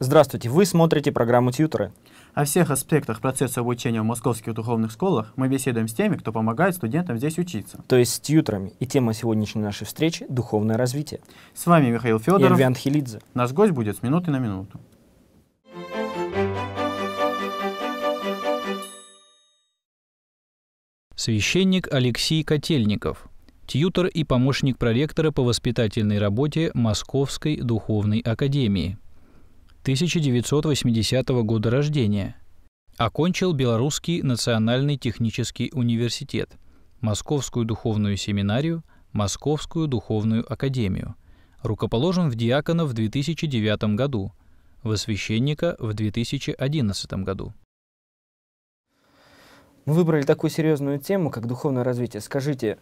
Здравствуйте, вы смотрите программу тьюторы. О всех аспектах процесса обучения в московских духовных школах мы беседуем с теми, кто помогает студентам здесь учиться. То есть с тьютерами. И тема сегодняшней нашей встречи — духовное развитие. С вами Михаил Федоров. И Эльвиан Хилидзе. Наш гость будет с минуты на минуту. Священник Алексей Котельников, тьютор и помощник проректора по воспитательной работе Московской духовной академии – 1980 года рождения. Окончил Белорусский национальный технический университет, Московскую духовную семинарию, Московскую духовную академию. Рукоположен в диакона в 2009 году, во священника в 2011 году. Мы выбрали такую серьезную тему, как духовное развитие. Скажите,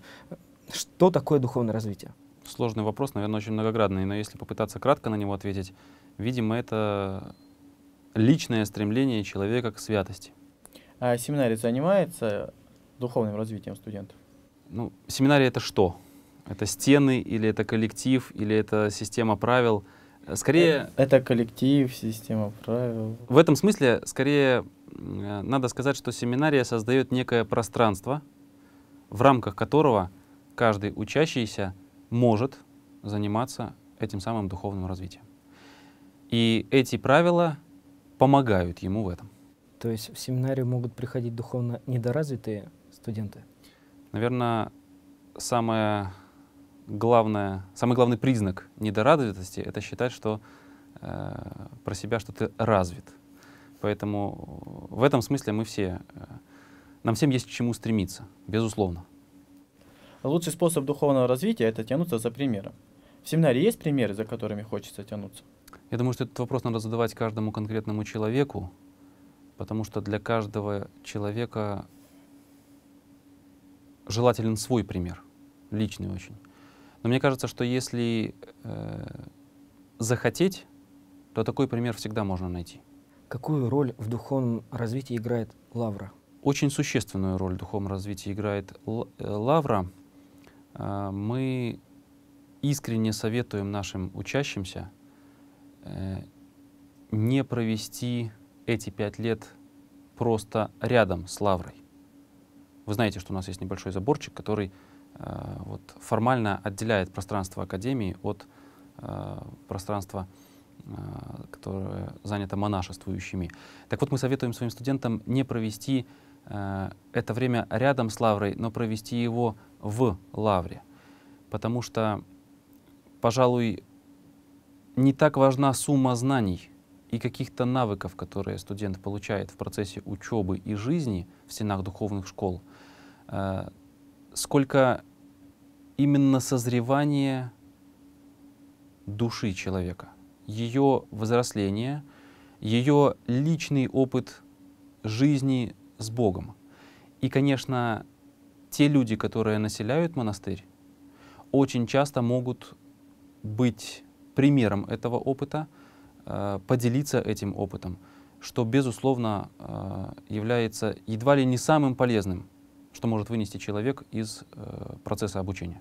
что такое духовное развитие? сложный вопрос, наверное, очень многоградный, но если попытаться кратко на него ответить, видимо, это личное стремление человека к святости. А семинарий занимается духовным развитием студентов? Ну, семинарий — это что? Это стены или это коллектив, или это система правил? Скорее... Э, это коллектив, система правил. В этом смысле, скорее, э, надо сказать, что семинария создает некое пространство, в рамках которого каждый учащийся — может заниматься этим самым духовным развитием. И эти правила помогают ему в этом. То есть в семинарию могут приходить духовно недоразвитые студенты? Наверное, самое главное, самый главный признак недоразвитости — это считать, что э, про себя, что ты развит. Поэтому в этом смысле мы все, э, нам всем есть к чему стремиться, безусловно. Лучший способ духовного развития – это тянуться за примером. В семинаре есть примеры, за которыми хочется тянуться? Я думаю, что этот вопрос надо задавать каждому конкретному человеку, потому что для каждого человека желателен свой пример, личный очень. Но мне кажется, что если э, захотеть, то такой пример всегда можно найти. Какую роль в духовном развитии играет лавра? Очень существенную роль в духовном развитии играет э, лавра. А, мы искренне советуем нашим учащимся э, не провести эти пять лет просто рядом с лаврой. Вы знаете, что у нас есть небольшой заборчик, который э, вот, формально отделяет пространство академии от э, пространства, э, которое занято монашествующими. Так вот, мы советуем своим студентам не провести Э, это время рядом с лаврой, но провести его в лавре. Потому что, пожалуй, не так важна сумма знаний и каких-то навыков, которые студент получает в процессе учебы и жизни в стенах духовных школ, э, сколько именно созревание души человека, ее взросление, ее личный опыт жизни с Богом. И, конечно, те люди, которые населяют монастырь, очень часто могут быть примером этого опыта, э, поделиться этим опытом, что, безусловно, э, является едва ли не самым полезным, что может вынести человек из э, процесса обучения.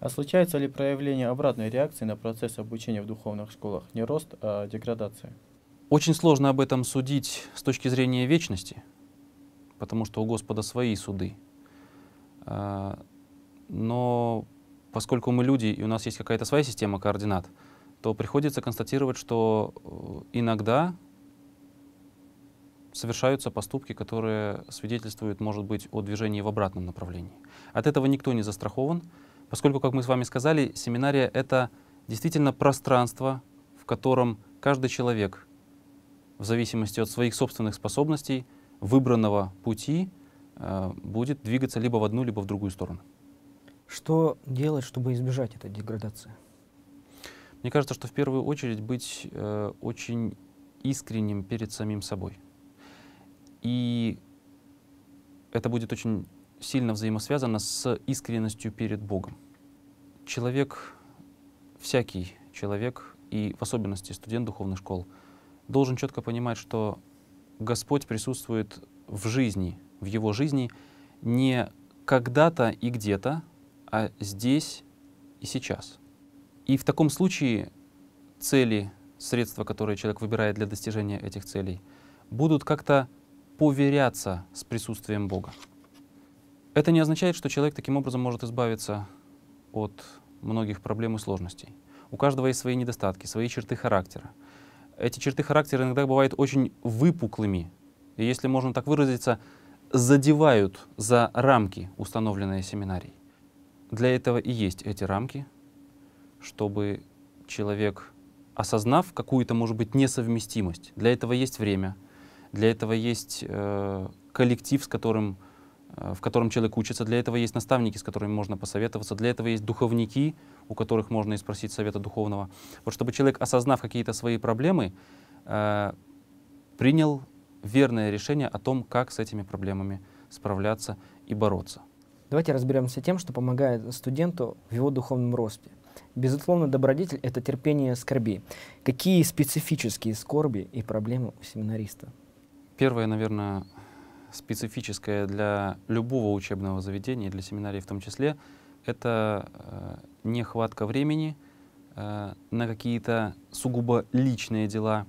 А случается ли проявление обратной реакции на процесс обучения в духовных школах? Не рост, а деградация? Очень сложно об этом судить с точки зрения вечности, потому что у Господа свои суды. А, но поскольку мы люди, и у нас есть какая-то своя система координат, то приходится констатировать, что э, иногда совершаются поступки, которые свидетельствуют, может быть, о движении в обратном направлении. От этого никто не застрахован, поскольку, как мы с вами сказали, семинария — это действительно пространство, в котором каждый человек, в зависимости от своих собственных способностей — выбранного пути э, будет двигаться либо в одну, либо в другую сторону. Что делать, чтобы избежать этой деградации? Мне кажется, что в первую очередь быть э, очень искренним перед самим собой. И это будет очень сильно взаимосвязано с искренностью перед Богом. Человек, всякий человек, и в особенности студент духовных школ, должен четко понимать, что Господь присутствует в жизни, в его жизни не когда-то и где-то, а здесь и сейчас. И в таком случае цели, средства, которые человек выбирает для достижения этих целей, будут как-то поверяться с присутствием Бога. Это не означает, что человек таким образом может избавиться от многих проблем и сложностей. У каждого есть свои недостатки, свои черты характера, эти черты характера иногда бывают очень выпуклыми, и если можно так выразиться, задевают за рамки, установленные семинарией. Для этого и есть эти рамки, чтобы человек, осознав какую-то, может быть, несовместимость, для этого есть время, для этого есть э, коллектив, с которым Э, в котором человек учится. Для этого есть наставники, с которыми можно посоветоваться. Для этого есть духовники, у которых можно и спросить совета духовного. Вот чтобы человек, осознав какие-то свои проблемы, э, принял верное решение о том, как с этими проблемами справляться и бороться. Давайте разберемся тем, что помогает студенту в его духовном росте. Безусловно, добродетель — это терпение скорби. Какие специфические скорби и проблемы у семинариста? Первое, наверное, специфическое для любого учебного заведения, для семинарии в том числе, это э, нехватка времени э, на какие-то сугубо личные дела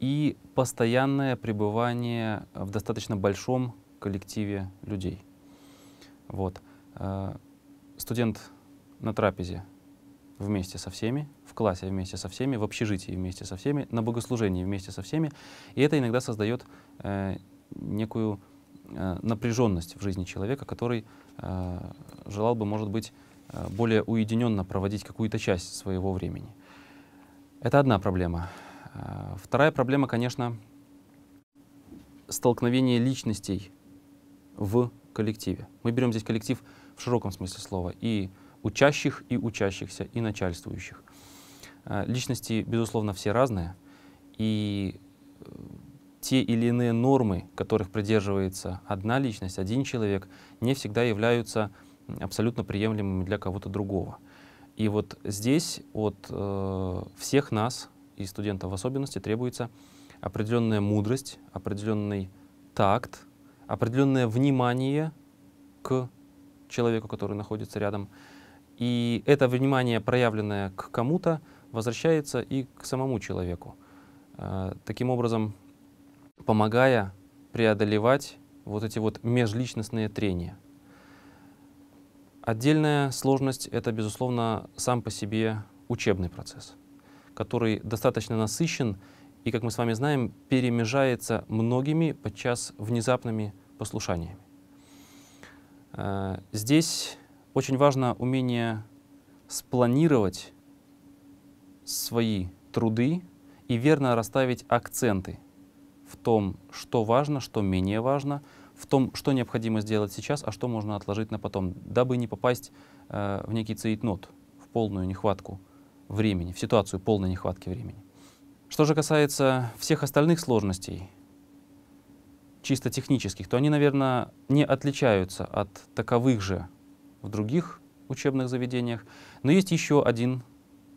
и постоянное пребывание в достаточно большом коллективе людей. Вот. Э, студент на трапезе вместе со всеми, в классе вместе со всеми, в общежитии вместе со всеми, на богослужении вместе со всеми. И это иногда создает э, некую э, напряженность в жизни человека, который э, желал бы, может быть, э, более уединенно проводить какую-то часть своего времени. Это одна проблема. Вторая проблема, конечно, столкновение личностей в коллективе. Мы берем здесь коллектив в широком смысле слова, и учащих, и учащихся, и начальствующих. Личности, безусловно, все разные, и те или иные нормы, которых придерживается одна личность, один человек, не всегда являются абсолютно приемлемыми для кого-то другого. И вот здесь от э, всех нас, и студентов в особенности, требуется определенная мудрость, определенный такт, определенное внимание к человеку, который находится рядом. И это внимание, проявленное к кому-то, возвращается и к самому человеку. Э, таким образом, помогая преодолевать вот эти вот межличностные трения. Отдельная сложность — это, безусловно, сам по себе учебный процесс, который достаточно насыщен и, как мы с вами знаем, перемежается многими, подчас внезапными послушаниями. Э, здесь очень важно умение спланировать свои труды и верно расставить акценты — в том, что важно, что менее важно, в том, что необходимо сделать сейчас, а что можно отложить на потом, дабы не попасть э, в некий цейтнот, в полную нехватку времени, в ситуацию полной нехватки времени. Что же касается всех остальных сложностей, чисто технических, то они, наверное, не отличаются от таковых же в других учебных заведениях. Но есть еще один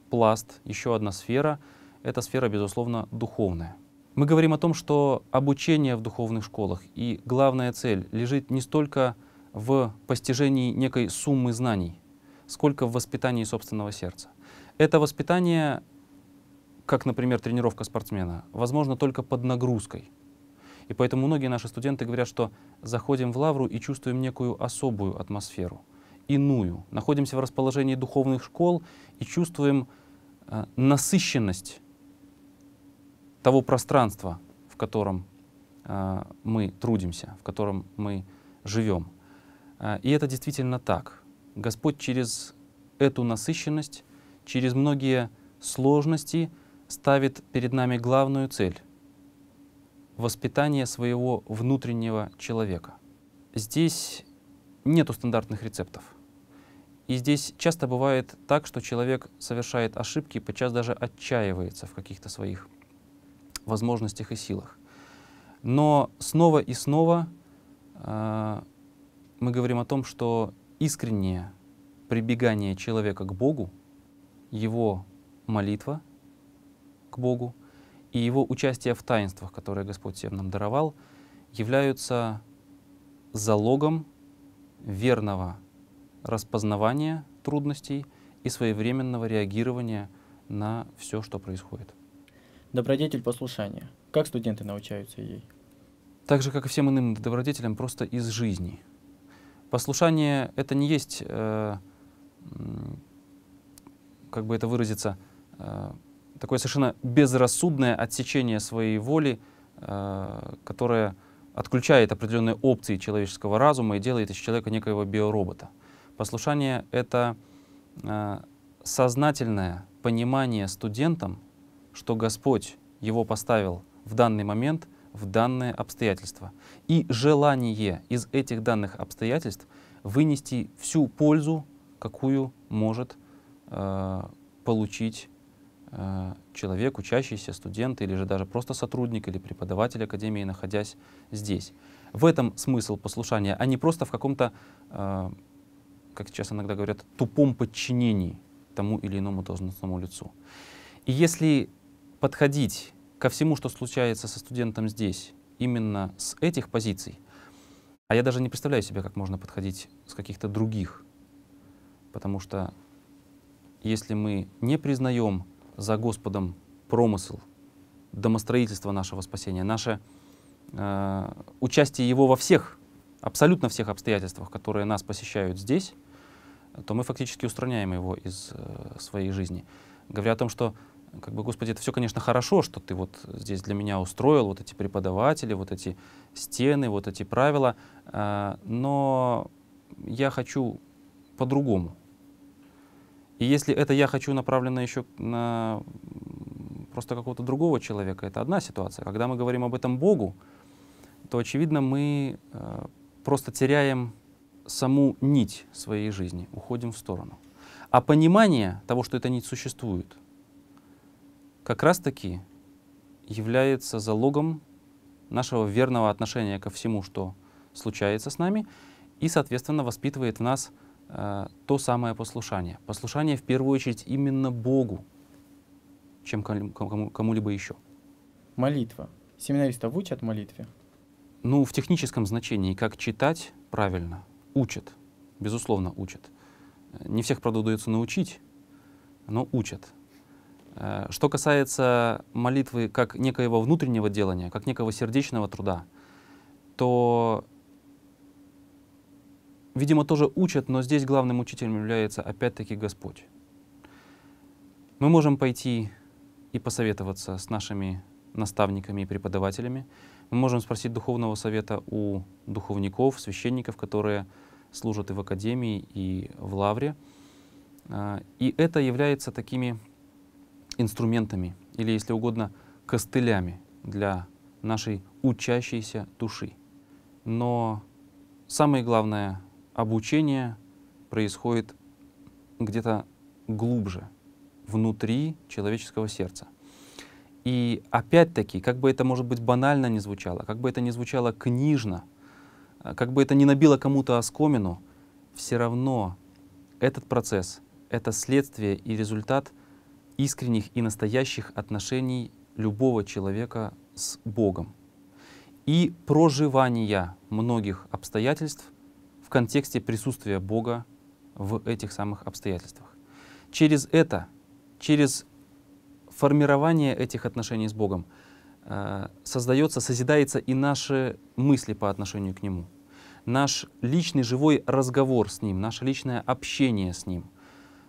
пласт, еще одна сфера. Эта сфера, безусловно, духовная. Мы говорим о том, что обучение в духовных школах и главная цель лежит не столько в постижении некой суммы знаний, сколько в воспитании собственного сердца. Это воспитание, как, например, тренировка спортсмена, возможно только под нагрузкой. И поэтому многие наши студенты говорят, что заходим в лавру и чувствуем некую особую атмосферу, иную. Находимся в расположении духовных школ и чувствуем э, насыщенность того пространства, в котором э, мы трудимся, в котором мы живем. Э, и это действительно так. Господь через эту насыщенность, через многие сложности ставит перед нами главную цель — воспитание своего внутреннего человека. Здесь нету стандартных рецептов. И здесь часто бывает так, что человек совершает ошибки, подчас даже отчаивается в каких-то своих возможностях и силах. Но снова и снова э, мы говорим о том, что искреннее прибегание человека к Богу, его молитва к Богу и его участие в таинствах, которые Господь всем нам даровал, являются залогом верного распознавания трудностей и своевременного реагирования на все, что происходит. Добродетель послушания. Как студенты научаются ей? Так же, как и всем иным добродетелям, просто из жизни. Послушание — это не есть, э, как бы это выразиться, э, такое совершенно безрассудное отсечение своей воли, э, которое отключает определенные опции человеческого разума и делает из человека некоего биоробота. Послушание — это э, сознательное понимание студентом что Господь его поставил в данный момент, в данное обстоятельство. И желание из этих данных обстоятельств вынести всю пользу, какую может э, получить э, человек, учащийся, студент или же даже просто сотрудник или преподаватель академии, находясь здесь. В этом смысл послушания, а не просто в каком-то, э, как сейчас иногда говорят, тупом подчинении тому или иному должностному лицу. И если подходить ко всему, что случается со студентом здесь, именно с этих позиций, а я даже не представляю себе, как можно подходить с каких-то других, потому что если мы не признаем за Господом промысл домостроительства нашего спасения, наше э, участие Его во всех, абсолютно всех обстоятельствах, которые нас посещают здесь, то мы фактически устраняем его из э, своей жизни. Говоря о том, что как бы, Господи, это все, конечно, хорошо, что ты вот здесь для меня устроил, вот эти преподаватели, вот эти стены, вот эти правила, э, но я хочу по-другому. И если это я хочу направлено еще на просто какого-то другого человека, это одна ситуация. Когда мы говорим об этом Богу, то, очевидно, мы э, просто теряем саму нить своей жизни, уходим в сторону. А понимание того, что эта нить существует — как раз-таки является залогом нашего верного отношения ко всему, что случается с нами, и, соответственно, воспитывает в нас э, то самое послушание. Послушание, в первую очередь, именно Богу, чем кому-либо кому еще. Молитва. Семинаристов учат молитве? Ну, в техническом значении, как читать правильно, учат, безусловно, учат. Э, не всех, правда, удается научить, но учат. Э, что касается молитвы как некоего внутреннего делания, как некого сердечного труда, то, видимо, тоже учат, но здесь главным учителем является опять-таки Господь. Мы можем пойти и посоветоваться с нашими наставниками и преподавателями. Мы можем спросить духовного совета у духовников, священников, которые служат и в академии, и в лавре. Э, и это является такими инструментами или, если угодно, костылями для нашей учащейся души. Но самое главное, обучение происходит где-то глубже, внутри человеческого сердца. И опять-таки, как бы это, может быть, банально не звучало, как бы это не звучало книжно, э, как бы это не набило кому-то оскомину, все равно этот процесс — это следствие и результат — искренних и настоящих отношений любого человека с Богом и проживания многих обстоятельств в контексте присутствия Бога в этих самых обстоятельствах. Через это, через формирование этих отношений с Богом э, создается, созидается и наши мысли по отношению к Нему, наш личный живой разговор с Ним, наше личное общение с Ним,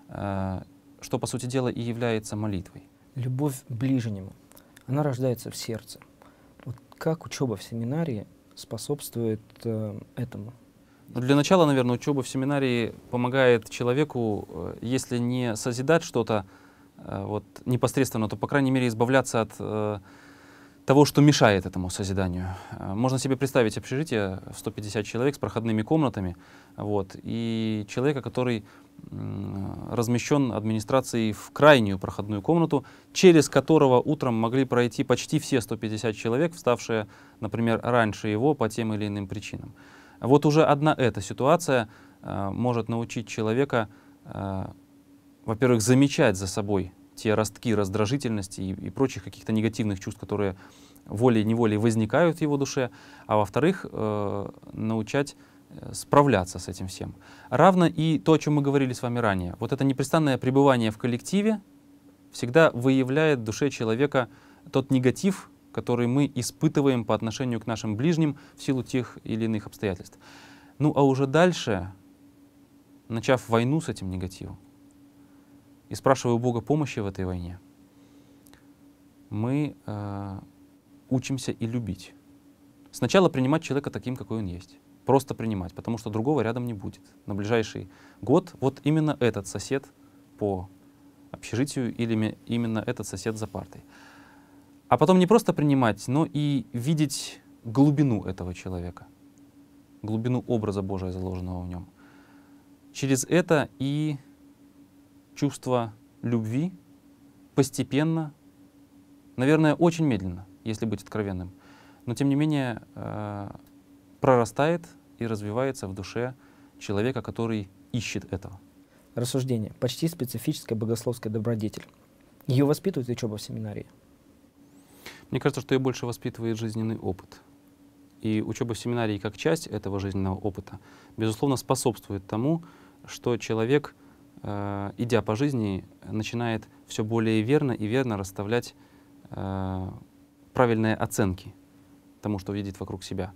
э, что, по сути дела, и является молитвой. Любовь к ближнему, она рождается в сердце. Вот как учеба в семинарии способствует э, этому? Но ну, для начала, наверное, учеба в семинарии помогает человеку, э, если не созидать что-то э, вот, непосредственно, то, по крайней мере, избавляться от э, того, что мешает этому созиданию. Э, можно себе представить общежитие 150 человек с проходными комнатами, вот, и человека, который размещен администрацией в крайнюю проходную комнату, через которого утром могли пройти почти все 150 человек, вставшие, например, раньше его по тем или иным причинам. Вот уже одна эта ситуация э, может научить человека, э, во-первых, замечать за собой те ростки раздражительности и, и прочих каких-то негативных чувств, которые волей-неволей возникают в его душе, а во-вторых, э, научать э, справляться с этим всем. Равно и то, о чем мы говорили с вами ранее. Вот это непрестанное пребывание в коллективе всегда выявляет в душе человека тот негатив, который мы испытываем по отношению к нашим ближним в силу тех или иных обстоятельств. Ну а уже дальше, начав войну с этим негативом, и спрашивая у Бога помощи в этой войне, мы э, учимся и любить. Сначала принимать человека таким, какой он есть. Просто принимать, потому что другого рядом не будет. На ближайший год вот именно этот сосед по общежитию или именно этот сосед за партой. А потом не просто принимать, но и видеть глубину этого человека, глубину образа Божия, заложенного в нем. Через это и чувство любви постепенно, наверное, очень медленно, если быть откровенным, но тем не менее э, прорастает и развивается в душе человека, который ищет этого. Рассуждение. Почти специфическая богословская добродетель. Ее воспитывает учеба в семинарии? Мне кажется, что ее больше воспитывает жизненный опыт. И учеба в семинарии как часть этого жизненного опыта, безусловно, способствует тому, что человек — Э, идя по жизни, начинает все более верно и верно расставлять э, правильные оценки тому, что видит вокруг себя.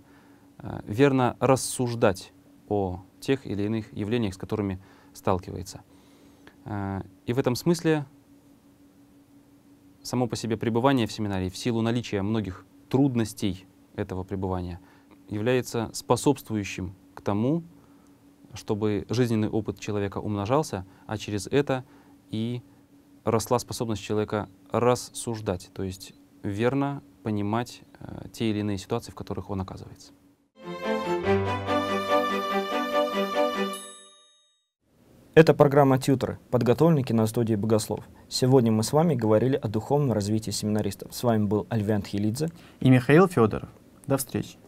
Э, верно рассуждать о тех или иных явлениях, с которыми сталкивается. и в этом смысле само по себе пребывание в семинарии в силу наличия многих трудностей этого пребывания является способствующим к тому, чтобы жизненный опыт человека умножался, а через это и росла способность человека рассуждать, то есть верно понимать э, те или иные ситуации, в которых он оказывается. Это программа «Тьютеры», подготовленники на студии «Богослов». Сегодня мы с вами говорили о духовном развитии семинаристов. С вами был Альвент Хилидзе и Михаил Федоров. До встречи.